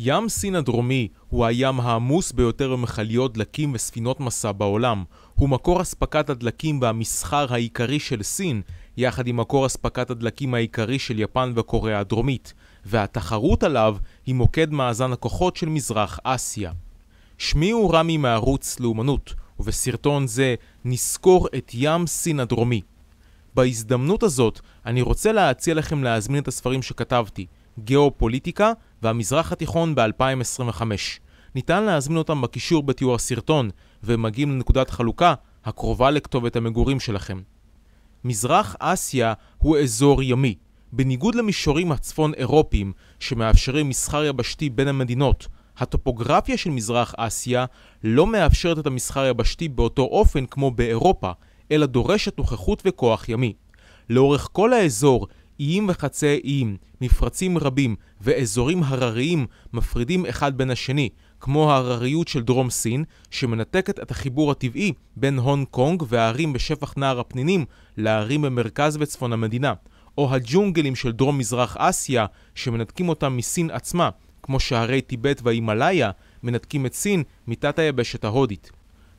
ים סין הדרומי הוא הים העמוס ביותר במכליות דלקים וספינות מסע בעולם. הוא מקור אספקת הדלקים והמסחר העיקרי של סין, יחד עם מקור אספקת הדלקים העיקרי של יפן וקוריאה הדרומית, והתחרות עליו היא מוקד מאזן הכוחות של מזרח אסיה. שמי הוא רמי מערוץ לאומנות, ובסרטון זה נסקור את ים סין הדרומי. בהזדמנות הזאת אני רוצה להציע לכם להזמין את הספרים שכתבתי. גיאופוליטיקה והמזרח התיכון ב-2025. ניתן להזמין אותם בקישור בתיאור הסרטון, והם מגיעים לנקודת חלוקה הקרובה לכתובת המגורים שלכם. מזרח אסיה הוא אזור ימי. בניגוד למישורים הצפון-אירופיים שמאפשרים מסחר יבשתי בין המדינות, הטופוגרפיה של מזרח אסיה לא מאפשרת את המסחר היבשתי באותו אופן כמו באירופה, אלא דורשת נוכחות וכוח ימי. לאורך כל האזור איים וחצי איים, מפרצים רבים ואזורים הרריים מפרידים אחד בין השני, כמו ההרריות של דרום סין, שמנתקת את החיבור הטבעי בין הונג קונג והערים בשפח נהר הפנינים לערים במרכז וצפון המדינה, או הג'ונגלים של דרום-מזרח אסיה, שמנתקים אותם מסין עצמה, כמו שערי טיבט וההימאליה מנתקים את סין מתת היבשת ההודית.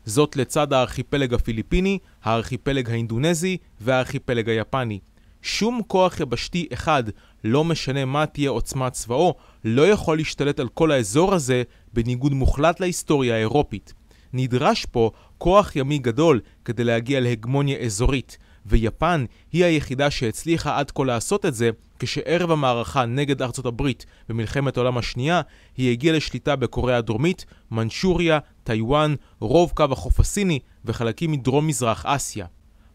זאת לצד הארכיפלג הפיליפיני, הארכיפלג האינדונזי והארכיפלג היפני. שום כוח יבשתי אחד, לא משנה מה תהיה עוצמת צבאו, לא יכול להשתלט על כל האזור הזה בניגוד מוחלט להיסטוריה האירופית. נדרש פה כוח ימי גדול כדי להגיע להגמוניה אזורית, ויפן היא היחידה שהצליחה עד כה לעשות את זה, כשערב המערכה נגד ארצות הברית במלחמת העולם השנייה, היא הגיעה לשליטה בקוריאה הדרומית, מנצ'וריה, טיוואן, רוב קו החוף הסיני וחלקים מדרום-מזרח אסיה.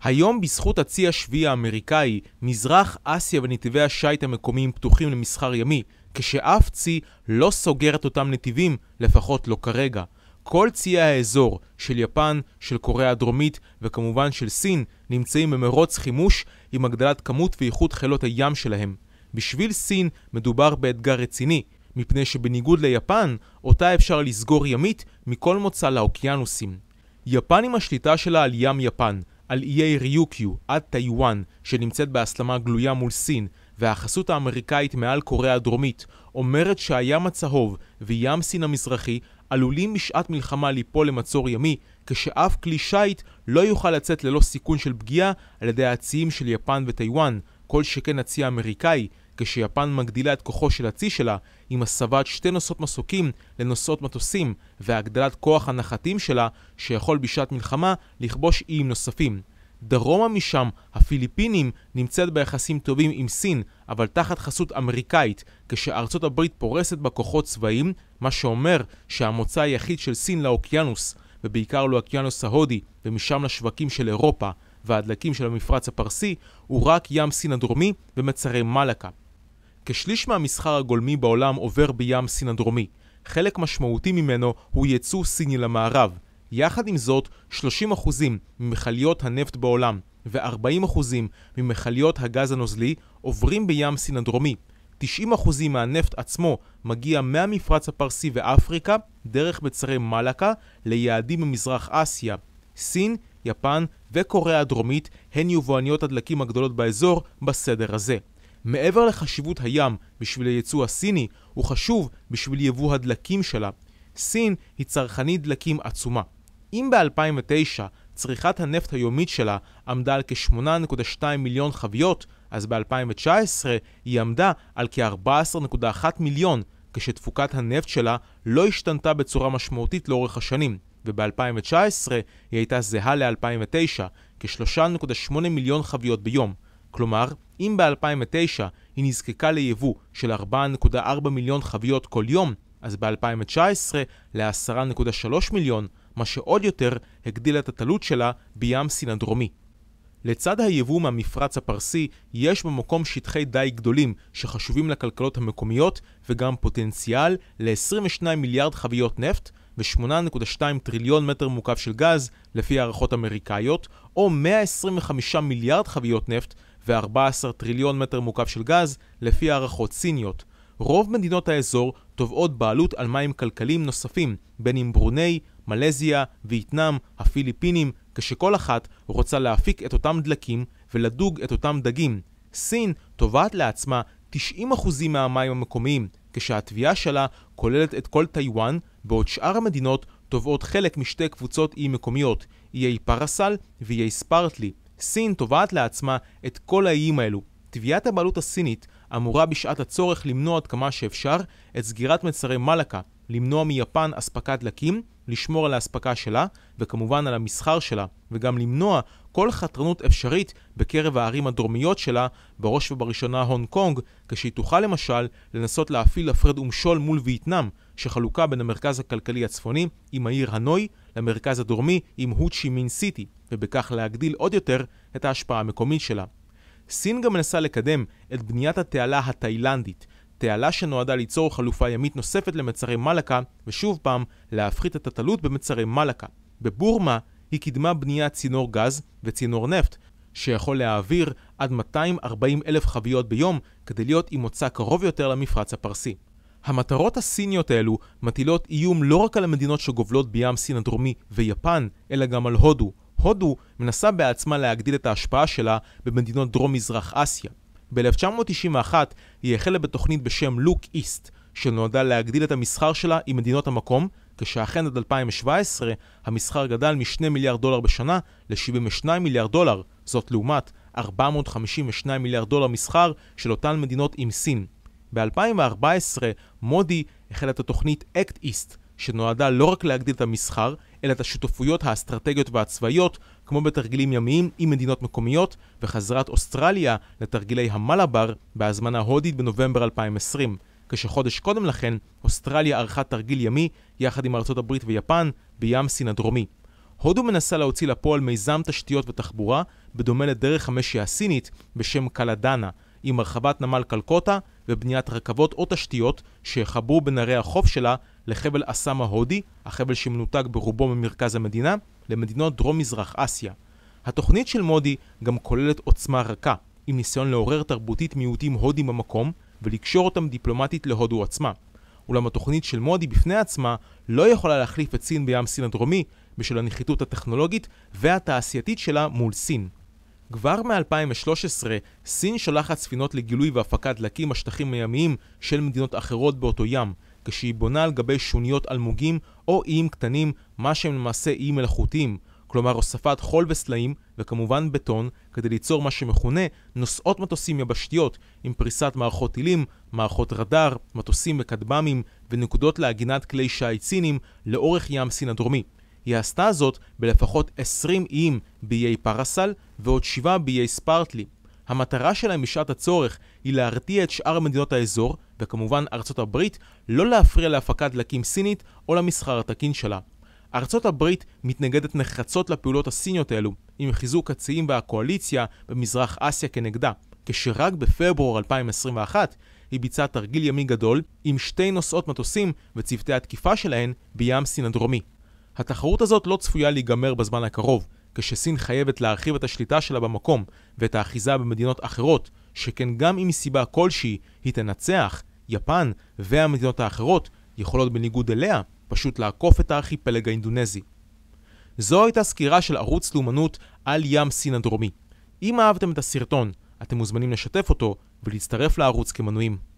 היום בזכות הצי השביעי האמריקאי, מזרח אסיה ונתיבי השיט המקומיים פתוחים למסחר ימי, כשאף צי לא סוגר את אותם נתיבים, לפחות לא כרגע. כל ציי האזור של יפן, של קוריאה הדרומית וכמובן של סין נמצאים במרוץ חימוש עם הגדלת כמות ואיכות חילות הים שלהם. בשביל סין מדובר באתגר רציני, מפני שבניגוד ליפן, אותה אפשר לסגור ימית מכל מוצא לאוקיינוסים. יפן עם השליטה שלה על ים יפן, על איי ריוקיו עד טיוואן, שנמצאת בהסלמה גלויה מול סין, והחסות האמריקאית מעל קוריאה הדרומית, אומרת שהים הצהוב וים סין המזרחי עלולים משעת מלחמה ליפול למצור ימי, כשאף כלי שיט לא יוכל לצאת ללא סיכון של פגיעה על ידי הציים של יפן וטיוואן, כל שכן הצי האמריקאי, כשיפן מגדילה את כוחו של הצי שלה עם הסבת שתי נוסעות מסוקים לנוסעות מטוסים והגדלת כוח הנחתים שלה שיכול בשעת מלחמה לכבוש איים נוספים. דרומה משם, הפיליפינים נמצאת ביחסים טובים עם סין, אבל תחת חסות אמריקאית, כשארצות הברית פורסת בה כוחות צבאיים, מה שאומר שהמוצא היחיד של סין לאוקיינוס, ובעיקר לאוקיינוס ההודי, ומשם לשווקים של אירופה, והדלקים של המפרץ הפרסי, הוא רק ים סין הדרומי ומצרי מלאקה. כשליש מהמסחר הגולמי בעולם עובר בים סין הדרומי. חלק משמעותי ממנו הוא יצוא סיני למערב. יחד עם זאת, 30% ממכליות הנפט בעולם ו-40% ממכליות הגז הנוזלי עוברים בים סין הדרומי. 90% מהנפט עצמו מגיע מהמפרץ הפרסי ואפריקה, דרך מצרי מלאקה, ליעדים במזרח אסיה. סין, יפן וקוריאה הדרומית הן יבואניות הדלקים הגדולות באזור בסדר הזה. מעבר לחשיבות הים בשביל הייצוא הסיני, הוא חשוב בשביל יבוא הדלקים שלה. סין היא צרכנית דלקים עצומה. אם ב-2009 צריכת הנפט היומית שלה עמדה על כ-8.2 מיליון חביות, אז ב-2019 היא עמדה על כ-14.1 מיליון, כשתפוקת הנפט שלה לא השתנתה בצורה משמעותית לאורך השנים, וב-2019 היא הייתה זהה ל-2009, כ-3.8 מיליון חביות ביום. כלומר, אם ב-2009 היא נזקקה ליבוא של 4.4 מיליון חביות כל יום, אז ב-2019 ל-10.3 מיליון, מה שעוד יותר הגדיל את התלות שלה בים סין הדרומי. לצד היבוא מהמפרץ הפרסי, יש במקום שטחי דיג גדולים שחשובים לכלכלות המקומיות וגם פוטנציאל ל-22 מיליארד חביות נפט ו-8.2 טריליון מטר מוקף של גז, לפי הערכות אמריקאיות, או 125 מיליארד חביות נפט ו-14 טריליון מטר מוקף של גז, לפי הערכות סיניות. רוב מדינות האזור תובעות בעלות על מים כלכליים נוספים, בין אם ברוני, מלזיה, וייטנאם, הפיליפינים, כשכל אחת רוצה להפיק את אותם דלקים ולדוג את אותם דגים. סין תובעת לעצמה 90% מהמים המקומיים, כשהתביעה שלה כוללת את כל טיוואן, בעוד שאר המדינות תובעות חלק משתי קבוצות אי מקומיות, איי פרסל ואיי ספרטלי. סין תובעת לעצמה את כל האיים האלו. תביעת הבעלות הסינית אמורה בשעת הצורך למנוע עד כמה שאפשר את סגירת מצרי מלאקה, למנוע מיפן אספקת דלקים, לשמור על האספקה שלה, וכמובן על המסחר שלה, וגם למנוע כל חתרנות אפשרית בקרב הערים הדרומיות שלה, בראש ובראשונה הונג קונג, כשהיא תוכל למשל לנסות להפעיל הפרד ומשול מול וייטנאם, שחלוקה בין המרכז הכלכלי הצפוני עם העיר הנוי למרכז הדרומי עם הוצ'י מין סיטי, ובכך להגדיל עוד יותר את ההשפעה המקומית שלה. סין גם מנסה לקדם את בניית התעלה התאילנדית, תעלה שנועדה ליצור חלופה ימית נוספת למצרי מלאקה, ושוב פעם, להפחית את התלות במצרי מלאקה. בבורמה היא קידמה בניית צינור גז וצינור נפט, שיכול להעביר עד 240 אלף חביות ביום כדי להיות עם מוצא קרוב יותר למפרץ הפרסי. המטרות הסיניות האלו מטילות איום לא רק על המדינות שגובלות בים סין הדרומי ויפן, אלא גם על הודו. הודו מנסה בעצמה להגדיל את ההשפעה שלה במדינות דרום-מזרח אסיה. ב-1991 היא החלה בתוכנית בשם לוק איסט, שנועדה להגדיל את המסחר שלה עם מדינות המקום, כשאכן עד 2017 המסחר גדל מ-2 מיליארד דולר בשנה ל-72 מיליארד דולר, זאת לעומת 452 מיליארד דולר מסחר של אותן מדינות עם סין. ב-2014 מודי החלה את התוכנית אקט איסט, שנועדה לא רק להגדיל את המסחר, אלא את השותפויות האסטרטגיות והצבאיות, כמו בתרגילים ימיים עם מדינות מקומיות, וחזרת אוסטרליה לתרגילי המלאבר בהזמנה הודית בנובמבר 2020. כשחודש קודם לכן, אוסטרליה ערכה תרגיל ימי יחד עם ארצות הברית ויפן בים סין הדרומי. הודו מנסה להוציא לפועל מיזם תשתיות ותחבורה, בדומה לדרך המשי הסינית בשם קלדנה, עם הרחבת נמל קלקוטה ובניית רכבות או תשתיות שיחברו בין ערי החוף שלה לחבל אסם ההודי, החבל שמנותק ברובו ממרכז המדינה, למדינות דרום-מזרח אסיה. התוכנית של מודי גם כוללת עוצמה רכה, עם ניסיון לעורר תרבותית מיעוטים הודים במקום ולקשור אותם דיפלומטית להודו עצמה. אולם התוכנית של מודי בפני עצמה לא יכולה להחליף את סין בים סין הדרומי בשל הנחיתות הטכנולוגית והתעשייתית שלה מול סין. כבר מ-2013 סין שולחת ספינות לגילוי והפקת דלקים בשטחים הימיים של מדינות אחרות באותו ים, כשהיא בונה על גבי שוניות אלמוגים או איים קטנים, מה שהם למעשה איים מלאכותיים, כלומר הוספת חול וסלעים, וכמובן בטון, כדי ליצור מה שמכונה נושאות מטוסים יבשתיות, עם פריסת מערכות טילים, מערכות רדאר, מטוסים וכטב"מים, ונקודות להגינת כלי שיט סינים לאורך ים סין הדרומי. היא עשתה זאת בלפחות 20 איים באיי פרסל ועוד 7 באיי ספרטלי. המטרה שלהם בשעת הצורך היא להרתיע את שאר מדינות האזור, וכמובן ארצות הברית, לא להפריע להפקת דלקים סינית או למסחר התקין שלה. ארצות הברית מתנגדת נחרצות לפעולות הסיניות האלו, עם חיזוק הציים והקואליציה במזרח אסיה כנגדה, כשרק בפברואר 2021 היא ביצעה תרגיל ימי גדול עם שתי נוסעות מטוסים וצוותי התקיפה שלהן בים סין הדרומי. התחרות הזאת לא צפויה להיגמר בזמן הקרוב, כשסין חייבת להרחיב את השליטה שלה במקום ואת האחיזה במדינות אחרות, שכן גם אם מסיבה כלשהי היא תנצח, יפן והמדינות האחרות יכולות בניגוד אליה פשוט לעקוף את הארכיפלג האינדונזי. זו הייתה סקירה של ערוץ לאומנות על ים סין הדרומי. אם אהבתם את הסרטון, אתם מוזמנים לשתף אותו ולהצטרף לערוץ כמנויים.